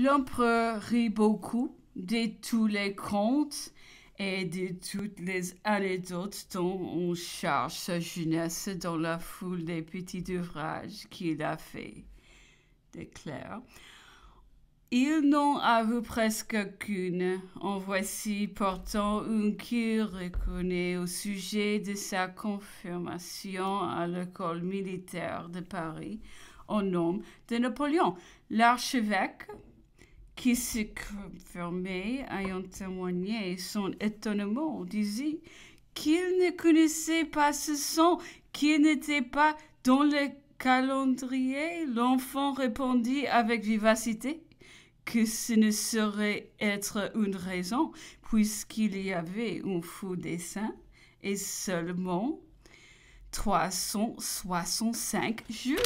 L'empereur rit beaucoup de tous les contes et de toutes les anecdotes dont on charge sa jeunesse dans la foule des petits ouvrages qu'il a faits, déclare. Ils n'en a presque aucune. En voici pourtant une qui reconnaît au sujet de sa confirmation à l'école militaire de Paris au nom de Napoléon. L'archevêque qui se confirmaient ayant témoigné son étonnement, disait qu'il ne connaissait pas ce son, qu'il n'était pas dans le calendrier. L'enfant répondit avec vivacité que ce ne serait être une raison, puisqu'il y avait un faux dessin et seulement 365 jours.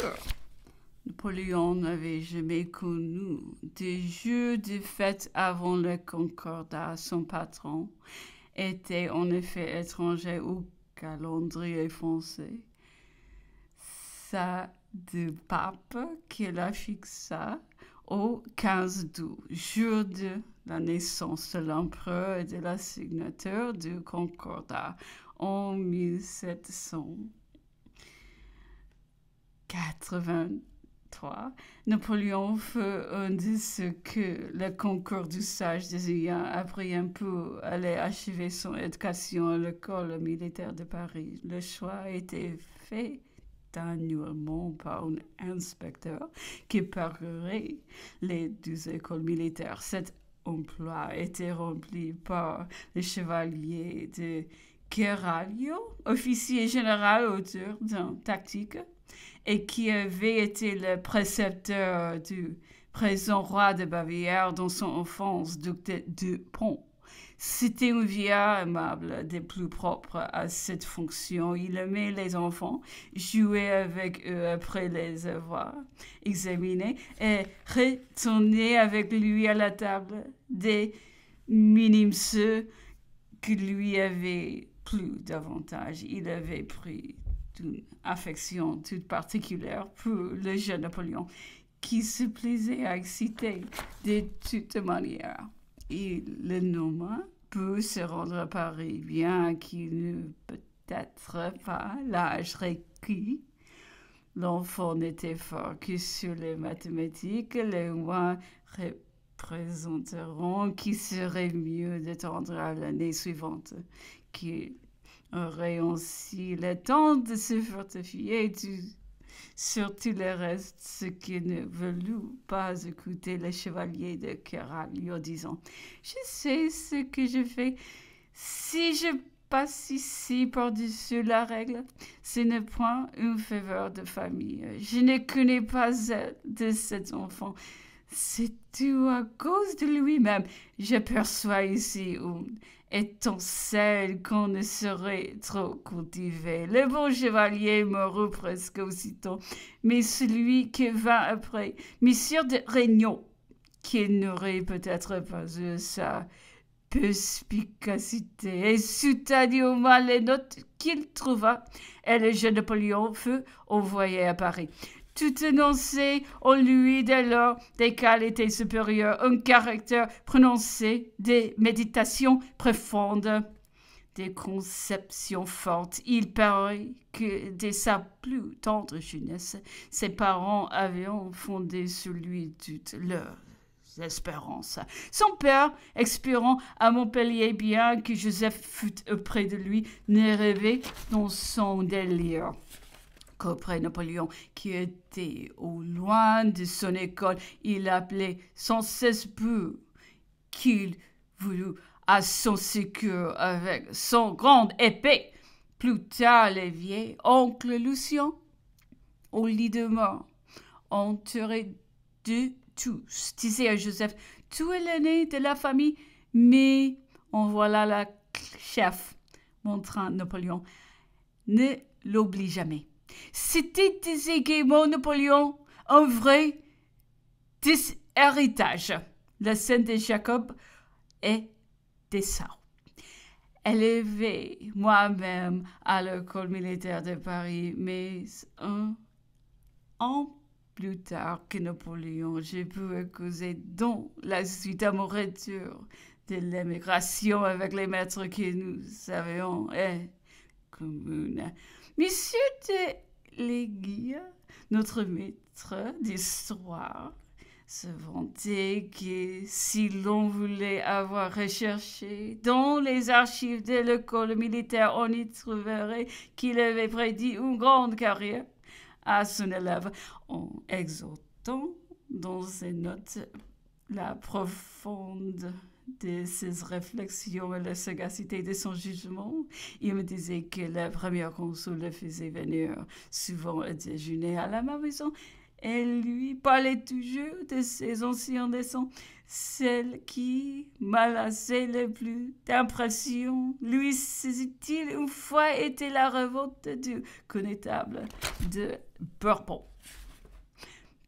Napoléon n'avait jamais connu des jeux de fête avant le Concordat. Son patron était en effet étranger au calendrier français. Ça du pape qui la fixa au 15 août, jour de la naissance de l'empereur et de la signature du Concordat en 1780. 3, Napoléon fait un que le concours du sage a après un peu allait achever son éducation à l'école militaire de Paris. Le choix a été fait annuellement par un inspecteur qui parlait les deux écoles militaires. Cet emploi était rempli par les chevaliers de Keralio, officier général auteur d'un tactique, et qui avait été le précepteur du présent roi de Bavière dans son enfance, docteur de, Pont. C'était un vie aimable des plus propres à cette fonction. Il aimait les enfants, jouait avec eux après les avoir examinés et retournait avec lui à la table des minimes ceux qui lui avaient plus davantage. Il avait pris une affection toute particulière pour le jeune Napoléon, qui se plaisait à exciter de toutes manières. Il le nomma peut se rendre à Paris, bien qu'il n'eût peut-être pas l'âge requis. L'enfant n'était fort que sur les mathématiques, les mois représenteront qui serait mieux d'attendre à l'année suivante « rayon le temps de se fortifier sur tout le reste, ce qui ne voulut pas écouter le chevalier de Keralio disant Je sais ce que je fais. Si je passe ici par-dessus la règle, ce n'est point une faveur de famille. Je ne connais pas de cet enfant. C'est tout à cause de lui-même. j'aperçois ici où. » étant celle qu'on ne saurait trop cultiver. Le bon chevalier mourut presque aussitôt, mais celui qui vint après, Monsieur de Régnon, qui n'aurait peut-être pas eu sa perspicacité, et soutenit au mal les notes qu'il trouva, et le jeune Napoléon fut envoyé à Paris tout énoncé en lui dès lors des qualités supérieures, un caractère prononcé, des méditations profondes, des conceptions fortes. Il paraît que dès sa plus tendre jeunesse, ses parents avaient fondé sur lui toutes leurs espérances. Son père, expirant à Montpellier, bien que Joseph fût auprès de lui, ne rêvé dans son délire qu'après Napoléon, qui était au loin de son école, il appelait sans cesse peu qu'il voulut à son secours avec son grande épée. Plus tard, les vieil oncle Lucien, au lit de mort, enterré de tous, disait à Joseph, tu es l'aîné de la famille, mais en voilà la chef, montrant Napoléon. Ne l'oublie jamais. C'était également Napoléon, un vrai héritage. La scène de Jacob est descend. Élevé moi-même à l'école militaire de Paris, mais un an plus tard que Napoléon, j'ai pu causer dont la suite amoureuse de l'émigration avec les maîtres que nous avions et commune. Monsieur de notre maître d'histoire, se vantait que si l'on voulait avoir recherché dans les archives de l'école militaire, on y trouverait qu'il avait prédit une grande carrière à son élève en exhortant dans ses notes la profonde de ses réflexions et la sagacité de son jugement. Il me disait que la première console le faisait venir souvent à déjeuner à la maison. Elle lui parlait toujours de ses anciens leçons, celle qui m'a laissé le plus d'impression. Lui saisit-il une fois était la révolte du connétable de Bourbon.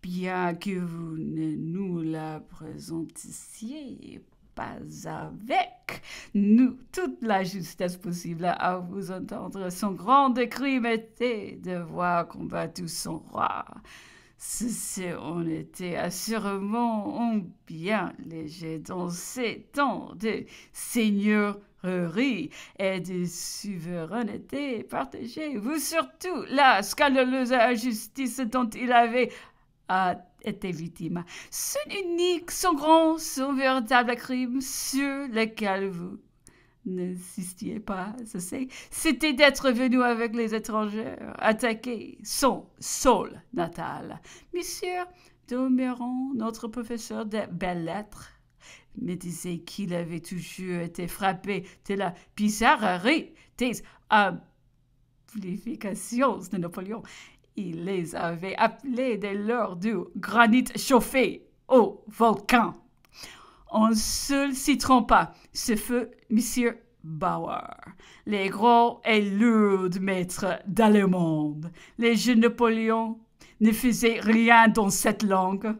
Bien que vous ne nous la présentiez pas avec nous toute la justesse possible à vous entendre. Son grand crime était de voir combattu son roi. Ceci on était assurément bien léger dans ces temps de seigneurie et de souveraineté partagée, vous surtout la scandaleuse injustice dont il avait à était victime. Son unique, son grand, son véritable crime sur lequel vous n'insistiez pas, c'était d'être venu avec les étrangers attaquer son sol natal. Monsieur Domeron, notre professeur de belles-lettres, me disait qu'il avait toujours été frappé de la bizarrerie des amplifications de Napoléon il les avait appelés de l'heure du granit chauffé au volcan. On ne se s'y trompe ce feu, Monsieur Bauer. Les grands et lourds maîtres d'Allemand. les jeunes Napoléons, ne faisaient rien dans cette langue.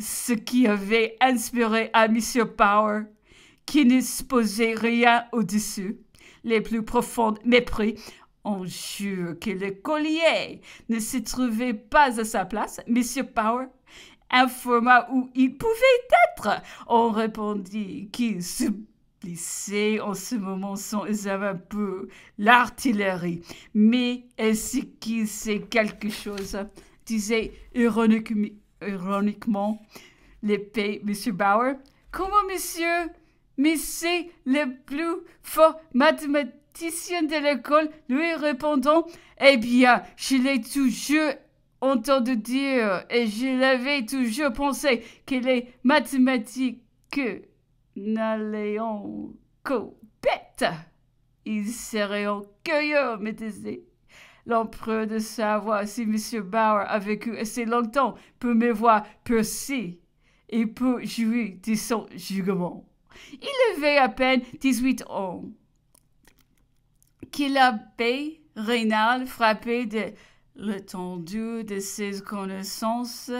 Ce qui avait inspiré à Monsieur Bauer, qui ne posait rien au-dessus, les plus profonds mépris on oh, jure que le collier ne se trouvait pas à sa place, Monsieur Power informa où il pouvait être. On répondit qu'il supplissait en ce moment sans examen peu l'artillerie. Mais est-ce qu'il sait quelque chose disait ironiquement, ironiquement l'épée Monsieur Bauer. Comment, monsieur Mais c'est le plus fort mathématicien de l'école lui répondant Eh bien, je l'ai toujours entendu dire et je l'avais toujours pensé que les mathématiques n'allaient qu'aux bêtes. Ils seraient en cueilleurs, me disait l'empereur de savoir si M. Bauer a vécu assez longtemps pour me voir si et pour jouer de son jugement. Il avait à peine 18 ans qu'il a paix frappé de l'étendue de ses connaissances,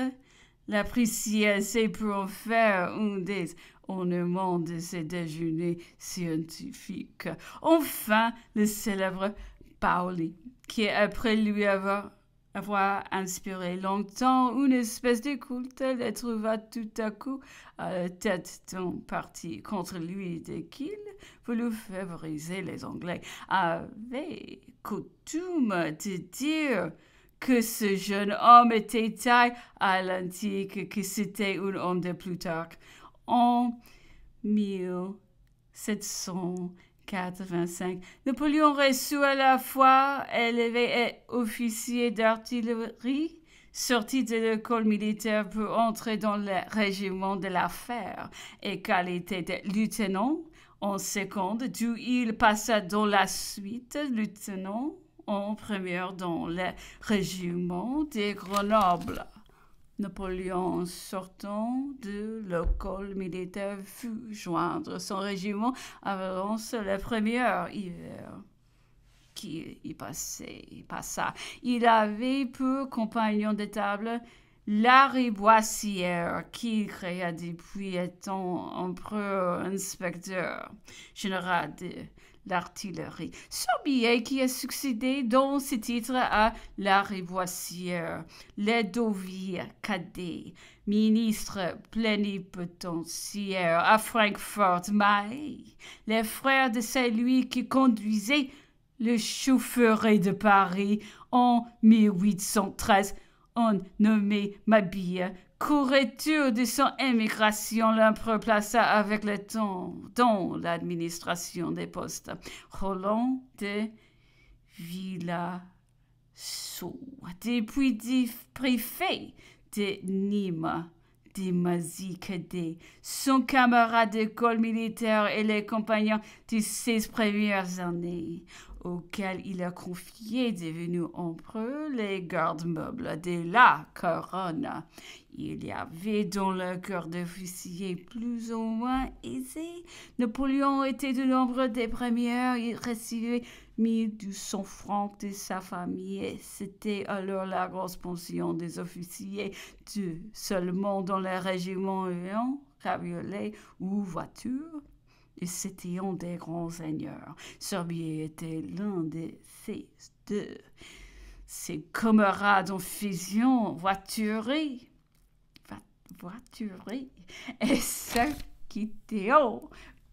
l'appréciait pour faire un des ornements de ses déjeuners scientifiques. Enfin, le célèbre Pauli, qui après lui avoir avoir inspiré longtemps une espèce de culte, elle trouva tout à coup à euh, la tête d'un parti contre lui dès qu'il voulut favoriser les Anglais, avait coutume de dire que ce jeune homme était taille à l'antique, que c'était un homme de Plutarque. En 1700, 85. Napoléon reçut à la fois élevé et euh, officier d'artillerie, sorti de l'école militaire pour entrer dans le régiment de l'affaire et qualité de lieutenant en seconde, d'où il passa dans la suite lieutenant en première dans le régiment de Grenoble. Napoléon, sortant de l'école militaire, fut joindre son régiment à Valence la première hiver qui y passait, passa. Il avait peu compagnon de table Larry Boissière, qui créa depuis étant empereur inspecteur général de l'artillerie. billet qui a succédé dans ses titres à les Ledovia Cadet, ministre plénipotentiaire à Francfort Maï, les frères de celui qui conduisait le chauffeur de Paris en 1813, en nommé Mabille courais tu son son immigration l'empereur plaça avec le temps dans l'administration des postes Roland de Villasot, depuis préfet de Nîmes, de de son camarade d'école militaire et les compagnons de ses premières années auquel il a confié devenu empereur les gardes-meubles de la couronne. Il y avait dans le cœur d'officiers plus ou moins aisés. Napoléon était de nombre des premières. Il recevait 1200 francs de sa famille. C'était alors la grosse pension des officiers, de seulement dans les régiment ayant cabriolet ou voiture c'était un des grands seigneurs. Sorbier était l'un des ces deux. Ses camarades en fusion, voiturés, et ceux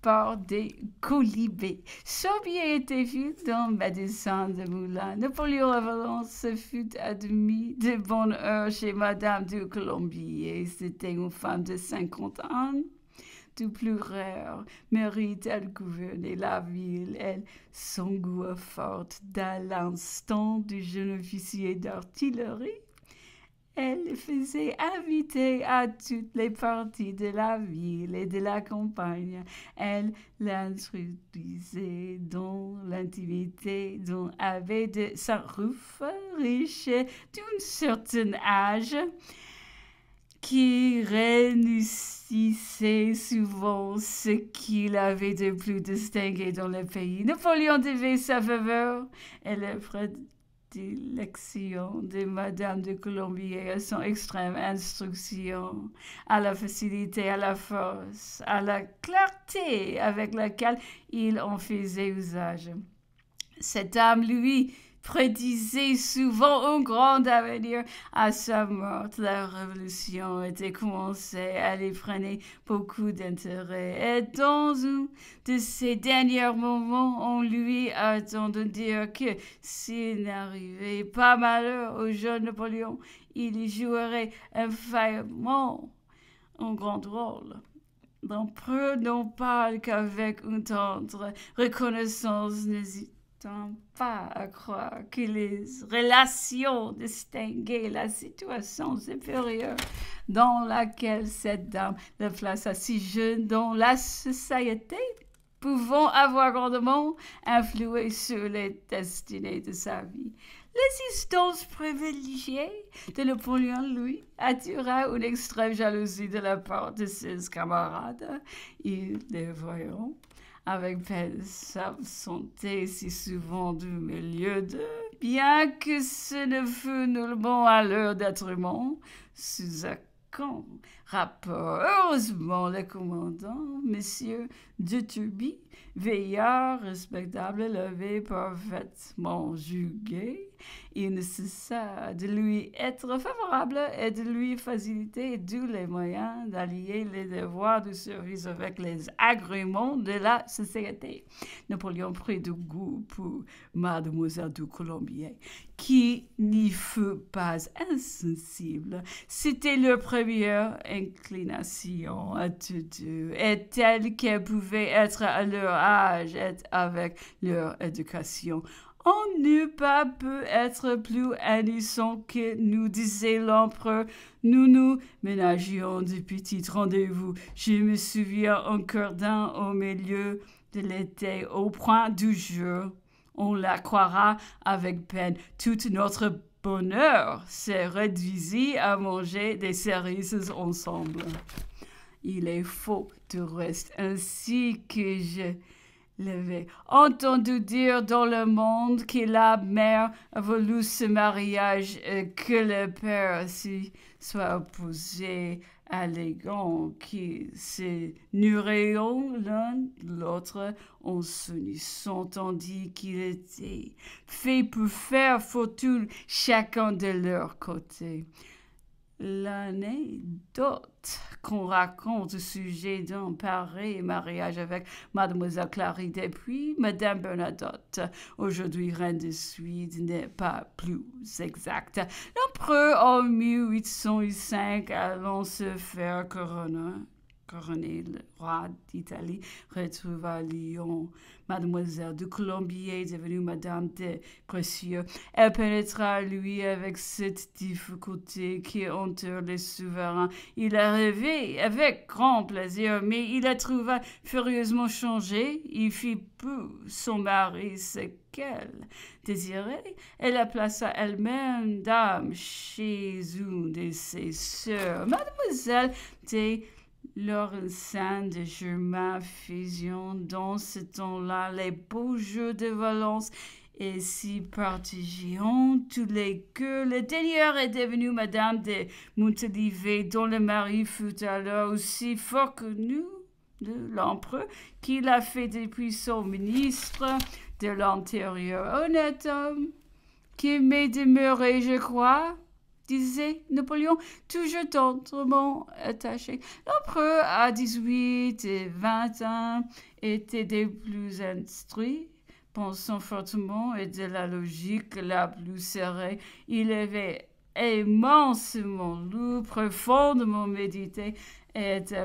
par des colibés. Sorbier était vu dans Médecin de Moulin. Napoléon Valence se fut admis de bonne heure chez Madame du Colombier. C'était une femme de 50 ans plus rare mérite elle gouverner la ville, elle, s'engouffre forte dans l'instant du jeune officier d'artillerie. Elle faisait inviter à toutes les parties de la ville et de la campagne. Elle l'introduisait dans l'intimité dont avait de sa riche d'un certain âge qui réunissait « Si c'est souvent ce qu'il avait de plus distingué dans le pays. Napoléon devait sa faveur et la prédilection de Madame de Colombier à son extrême instruction, à la facilité, à la force, à la clarté avec laquelle il en faisait usage. Cette âme, lui, prédisait souvent un grand avenir. À sa mort, la révolution était commencée à prenait beaucoup d'intérêt. Et dans un de ces derniers moments, on lui attend de dire que s'il n'arrivait pas malheur au jeune Napoléon, il jouerait infailliblement un grand rôle. L'empereur n'en parle qu'avec une tendre reconnaissance pas à croire que les relations distinguées, la situation supérieure dans laquelle cette dame place à si jeune dans la société, pouvant avoir grandement influé sur les destinées de sa vie. L'existence privilégiée de Napoléon lui attira une extrême jalousie de la part de ses camarades. Ils les voyant avec belle santé, si souvent du milieu d'eux, bien que ce ne fût nullement à d'être humain, sous un Heureusement, le commandant, monsieur turbie veilleur respectable, levé, parfaitement jugé il nécessaire de lui être favorable et de lui faciliter tous les moyens d'allier les devoirs du service avec les agréments de la société. Napoléon prit du goût pour Mademoiselle du Colombier, qui n'y fut pas insensible. C'était leur première inclination à tout, deux, et telle qu'elle pouvait être à leur âge et avec leur éducation on n'eût pas pu être plus innocent que nous, disait l'empereur. Nous nous ménagions de petits rendez-vous. Je me souviens encore d'un au milieu de l'été, au point du jour. On la croira avec peine. Tout notre bonheur s'est réduisit à manger des cerises ensemble. Il est faux, de reste, ainsi que je Entendu dire dans le monde que la mère a voulu ce mariage et que le père aussi soit opposé à les qui se l'un l'autre en s'unissant tandis qu'il était fait pour faire fortune chacun de leur côté l'anecdote qu'on raconte au sujet d'un pareil mariage avec Mademoiselle clary puis Madame Bernadotte. Aujourd'hui, reine de Suède n'est pas plus exact. L'empereur en 1805 allant se faire coroner. René roi d'Italie, retrouva Lyon. Mademoiselle de Colombier devenue Madame de Précieux. Elle pénétra lui avec cette difficulté qui entoure les souverains. Il rêvé avec grand plaisir, mais il la trouva furieusement changée. Il fit peu son mari ce qu'elle désirait Elle la plaça elle-même dame chez une de ses sœurs. Mademoiselle de une scène de Germain fusion dans ce temps-là, les beaux jeux de Valence et si partageant tous les queues, Le dernier est devenu Madame de Montelivet, dont le mari fut alors aussi fort que nous de l'empereur, qu'il a fait depuis son ministre de l'Intérieur. Honnête homme, qui m'est demeuré, je crois, disait Napoléon, toujours tendrement attaché. L'empereur, à 18 et 20 ans, était des plus instruits, pensant fortement et de la logique la plus serrée. Il avait immensément lu, profondément médité et était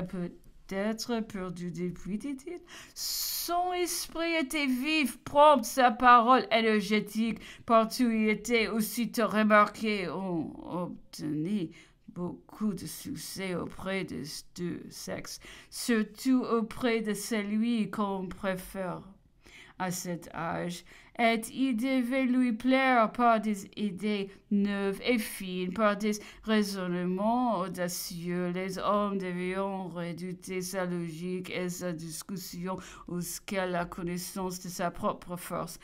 d'être perdu depuis, dit-il. Son esprit était vif, prompt, sa parole énergétique, partout il était aussitôt remarqué, on obtenu beaucoup de succès auprès des deux sexes, surtout auprès de celui qu'on préfère à cet âge, et il devait lui plaire par des idées neuves et fines, par des raisonnements audacieux. Les hommes devaient redouter sa logique et sa discussion jusqu'à la connaissance de sa propre force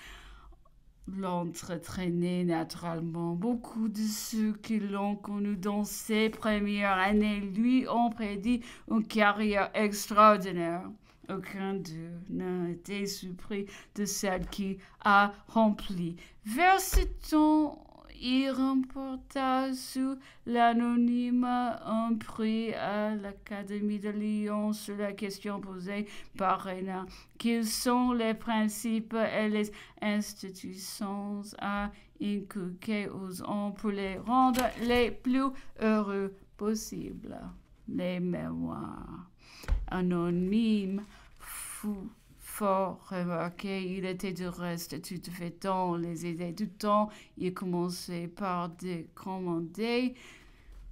l'entretraîner naturellement. Beaucoup de ceux qui l'ont connu dans ses premières années lui ont prédit une carrière extraordinaire. Aucun d'eux n'a été surpris de celle qui a rempli. Vers il remporta sous l'anonymat un prix à l'Académie de Lyon sur la question posée par Rena Quels sont les principes et les institutions à inculquer aux hommes pour les rendre les plus heureux possibles? Les mémoires anonyme, fou, fort remarqué. Il était du reste tout te fait dans les idées du temps. Il commençait par décommander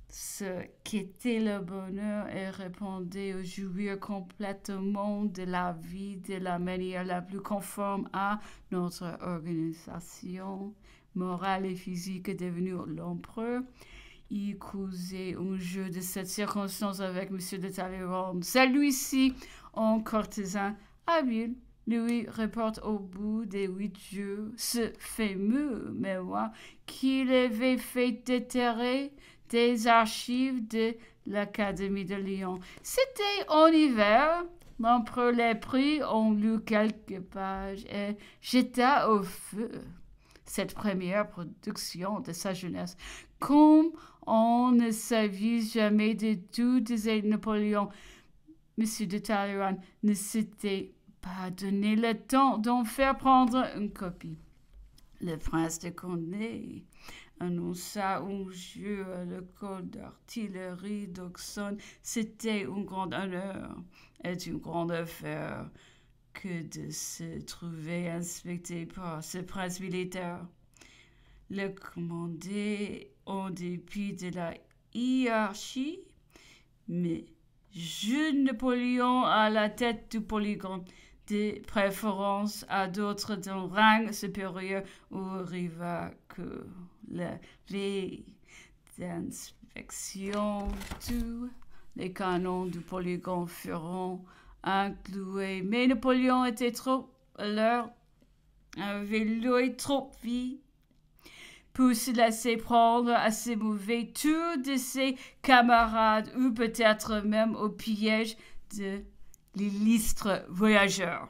ce qu'était le bonheur et répondait au jouir complètement de la vie de la manière la plus conforme à notre organisation morale et physique devenue l'empereur. Il causer un jeu de cette circonstance avec Monsieur de Talleyrand. lui ci en courtisan habile, lui reporte au bout des huit jours ce fameux mémoire qu'il avait fait déterrer des archives de l'Académie de Lyon. C'était en hiver. L'empereur les prix, on lut quelques pages et jeta au feu cette première production de sa jeunesse. Comme on ne s'avise jamais de tout, disait Napoléon, Monsieur de Talleyrand ne s'était pas donné le temps d'en faire prendre une copie. Le prince de Condé annonça un jeu à l'école d'artillerie Doxon. C'était un grand honneur et une grande affaire que de se trouver inspecté par ce prince militaire. Le commander en dépit de la hiérarchie, mais jeune Napoléon à la tête du Polygon, des préférences à d'autres d'un rang supérieur ou riva que la veille d'inspection. Tous les canons du Polygon feront ah, Mais Napoléon était trop à l'heure, avait loué trop vie pour se laisser prendre à ses mauvais tours de ses camarades ou peut-être même au piège de l'illustre voyageur.